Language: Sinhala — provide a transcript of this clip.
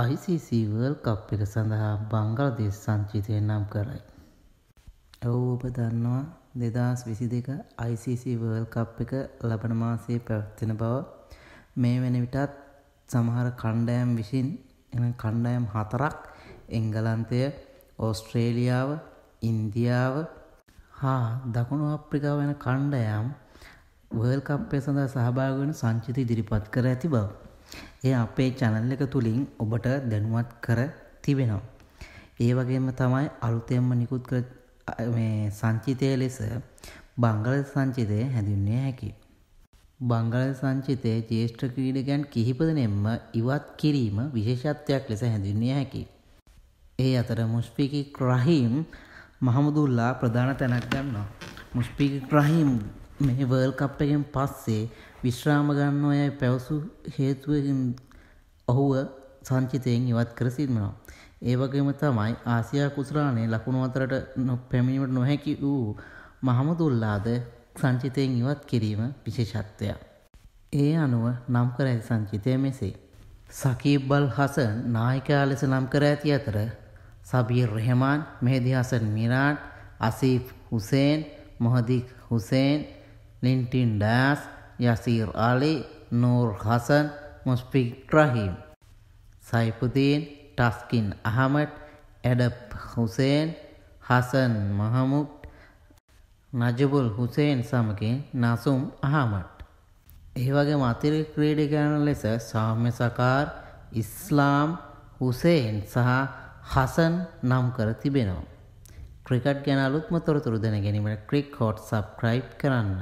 ICC වර්ල් කප් එක සඳහා බංගලදේශ සංචිතය නම් කරයි. ඇව් ඔබ දන්නවා දෙදස් විසි දෙක ICC වර්ල් කප් එක ලබන මාසේ පැවත්තින බව මේ වෙන විටත් සමහර කණ්ඩයම් විසින් එන කණ්ඩයම් හතරක් එංගලන්තය ඕස්ට්‍රේලියාව ඉන්දියාව හා දකුණු අප්‍රිකා වෙන කණ්ඩයම් වර්ල් කප්ය සඳහා සහභාගවන සංචිත ඉදිරිපත් කර ඇති බව. ඒ අපේ channel එක තුලින් ඔබට දැනුවත් කර තිබෙනවා. ඒ වගේම තමයි අලුතෙන්ම නිකුත් කර මේ සංචිතය ලෙස බංගල සංචිතය හැඳින්විය හැකියි. බංගල සංචිතයේ ජ්‍යෙෂ්ඨ ක්‍රීඩකයන් කිහිප දෙනෙක්ම ඉවත් කිරීම විශේෂත්වයක් ලෙස හැඳින්විය හැකියි. ඒ අතර මුස්පිකි රහීම් මහමුදුල්ලා ප්‍රධාන තැනක් ගන්නවා. මුස්පිකි රහීම් මේ වර්ල් කප් එකෙන් පස්සේ විශ්‍රාම ගන්න ඔය පැවසු හේතුවකින් ඔහුව සංචිතයෙන් ඉවත් කර සිටිනවා. ඒ වගේම තමයි ආසියා කුසලානේ ලකුණු අතරට පැමිණීමට නොහැකි වූ මහමදුල්ලාද සංචිතයෙන් ඉවත් කිරීම විශේෂත්වයක්. ඒ අනුව නම් කර ඇති සංචිතය මෙසේ. සකීබ්බල් හසන් නායිකයා ලෙස නම් කර ඇති අතර සබීර් රෙහමාන් මෙහෙදි Hassan මිරාට් අසීෆ් Hussain මොහදික් Hussain Lintin Das, Yasir Ali, Noor Hassan, Musfiq Rahim, Saifuddin, Taskin Ahmed, Adab Hussein, Hassan Mahamud, නජබුල් Hussain සමගින් නසුම් අහමට්. ඒවගේ මතිර ක්‍රීඩිකයන ලෙස සාම්‍ය සකාර් ඉස්ලාම් හුසේන් සහ හසන් නම් කර තිබෙනවා. ක්‍රිකට් ගැන අලුත්ම තොරතුරු දෙන ගැනීමට ක්‍රික් හෝට් සබ්ක්‍රයිබ් කරන්න.